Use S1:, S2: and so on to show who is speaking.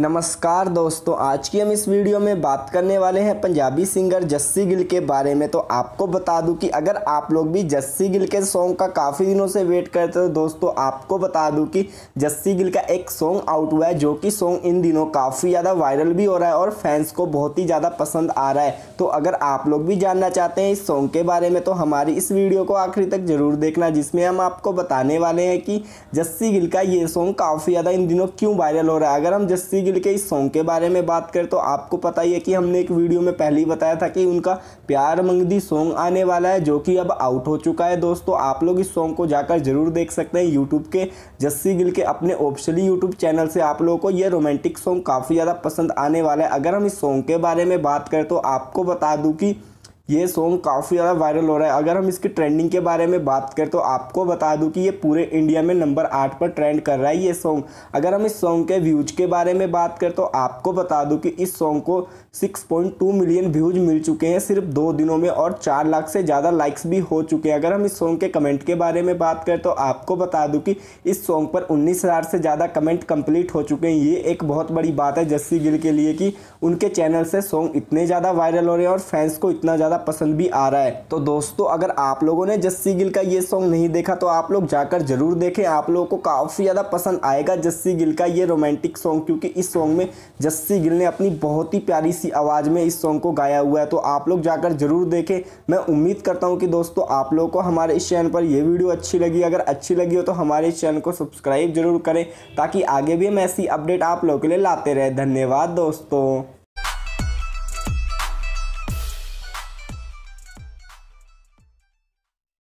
S1: नमस्कार दोस्तों आज की हम इस वीडियो में बात करने वाले हैं पंजाबी सिंगर जस्सी गिल के बारे में तो आपको बता दूं कि अगर आप लोग भी जस्सी गिल के सॉन्ग का काफ़ी दिनों से वेट करते हो दोस्तों आपको बता दूं कि जस्सी गिल का एक सॉन्ग आउट हुआ है जो कि सॉन्ग इन दिनों काफ़ी ज़्यादा वायरल भी हो रहा है और फैंस को बहुत ही ज़्यादा पसंद आ रहा है तो अगर आप लोग भी जानना चाहते हैं इस सॉन्ग के बारे में तो हमारी इस वीडियो को आखिरी तक ज़रूर देखना जिसमें हम आपको बताने वाले हैं कि जस्सी गिल का ये सॉन्ग काफ़ी ज़्यादा इन दिनों क्यों वायरल हो रहा है अगर हम जस्सी गिल के इस सॉन्ग के बारे में बात करें तो आपको पता ही है कि हमने एक वीडियो में पहले ही बताया था कि उनका प्यार मंगदी सॉन्ग आने वाला है जो कि अब आउट हो चुका है दोस्तों आप लोग इस सॉन्ग को जाकर जरूर देख सकते हैं यूट्यूब के जस्सी गिल के अपने ऑप्शली यूट्यूब चैनल से आप लोगों को यह रोमांटिक सॉन्ग काफ़ी ज़्यादा पसंद आने वाला है अगर हम इस सॉन्ग के बारे में बात करें तो आपको बता दूँ कि ये सॉन्ग काफ़ी ज़्यादा वायरल हो रहा है अगर हम इसकी ट्रेंडिंग के बारे में बात करें तो आपको बता दूं कि ये पूरे इंडिया में नंबर आठ पर ट्रेंड कर रहा है ये सॉन्ग अगर हम इस सॉन्ग के व्यूज के बारे में बात करें तो आपको बता दूं कि इस सॉन्ग को 6.2 मिलियन व्यूज मिल चुके हैं सिर्फ दो दिनों में और चार लाख से ज़्यादा लाइक्स भी हो चुके हैं अगर हम इस सॉन्ग के कमेंट के बारे में बात करें तो आपको बता दूँ कि इस सॉन्ग पर उन्नीस से ज़्यादा कमेंट कम्प्लीट हो चुके हैं ये एक बहुत बड़ी बात है जस्सी गिल के लिए कि उनके चैनल से सॉन्ग इतने ज़्यादा वायरल हो रहे हैं और फैंस को इतना ज़्यादा ज़्यादा पसंद भी आ रहा है तो दोस्तों अगर आप लोगों ने जस्सी गिल का ये सॉन्ग नहीं देखा तो आप लोग जाकर जरूर देखें आप लोगों को काफ़ी ज़्यादा पसंद आएगा जस्सी गिल का ये रोमांटिक सॉन्ग क्योंकि इस सॉन्ग में जस्सी गिल ने अपनी बहुत ही प्यारी सी आवाज़ में इस सॉन्ग को गाया हुआ है तो आप लोग जाकर जरूर देखें मैं उम्मीद करता हूँ कि दोस्तों आप लोगों को हमारे इस चैनल पर यह वीडियो अच्छी लगी अगर अच्छी लगी हो तो हमारे इस चैनल को सब्सक्राइब जरूर करें ताकि आगे भी हम ऐसी अपडेट आप लोगों के लिए लाते रहे धन्यवाद दोस्तों